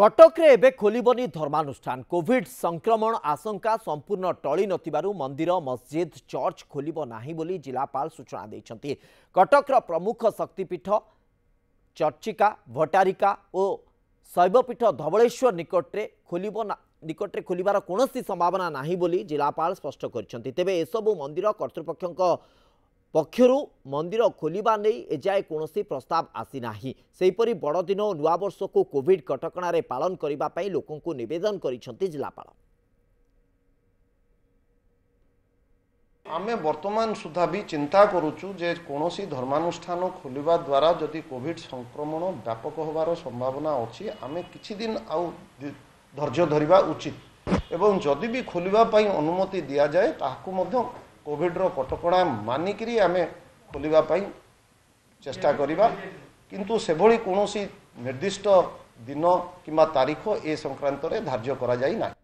କଟକରେ ଏବେ ଖୋଲିବନି ଧର୍ମାନୁଷ୍ଠାନ କୋଭିଡ୍ ସଂକ୍ରମଣ ଆଶଙ୍କା ସମ୍ପୂର୍ଣ୍ଣ ଟଳି ନଥିବାରୁ ମନ୍ଦିର ମସ୍ଜିଦ୍ ଚର୍ଚ୍ଚ ଖୋଲିବ ନାହିଁ ବୋଲି ଜିଲ୍ଲାପାଳ ସୂଚନା ଦେଇଛନ୍ତି କଟକର ପ୍ରମୁଖ ଶକ୍ତିପୀଠ ଚର୍ଚିକା ଭଟାରିକା ଓ ଶୈବପୀଠ ଧବଳେଶ୍ୱର ନିକଟରେ ଖୋଲିବ ନିକଟରେ ଖୋଲିବାର କୌଣସି ସମ୍ଭାବନା ନାହିଁ ବୋଲି ଜିଲ୍ଲାପାଳ ସ୍ପଷ୍ଟ କରିଛନ୍ତି ତେବେ ଏସବୁ ମନ୍ଦିର କର୍ତ୍ତୃପକ୍ଷଙ୍କ পক্ষর মন্দির খোলা নেই এযায় কৌশি প্রস্তাব আসিনা সেইপরি বড়দিন ও নূবর্ষক কোভিড কটকার পালন করা লোক নেবেদন করেছেন জেলাপাল ଆମେ ବର୍ତ୍ତମାନ ସୁଦ୍ଧା ବି ଚିନ୍ତା କରୁଛୁ ଯେ କୌଣସି ଧର୍ମାନୁଷ୍ଠାନ ଖୋଲିବା ଦ୍ୱାରା ଯଦି କୋଭିଡ଼ ସଂକ୍ରମଣ ବ୍ୟାପକ ହେବାର ସମ୍ଭାବନା ଅଛି ଆମେ କିଛି ଦିନ ଆଉ ଧୈର୍ଯ୍ୟ ଧରିବା ଉଚିତ ଏବଂ ଯଦି ବି ଖୋଲିବା ପାଇଁ ଅନୁମତି ଦିଆଯାଏ ତାହାକୁ ମଧ୍ୟ କୋଭିଡ଼ର କଟକଣା ମାନିକିରି ଆମେ ଖୋଲିବା ପାଇଁ ଚେଷ୍ଟା କରିବା କିନ୍ତୁ ସେଭଳି କୌଣସି ନିର୍ଦ୍ଦିଷ୍ଟ ଦିନ କିମ୍ବା ତାରିଖ ଏ ସଂକ୍ରାନ୍ତରେ ଧାର୍ଯ୍ୟ କରାଯାଇ ନାହିଁ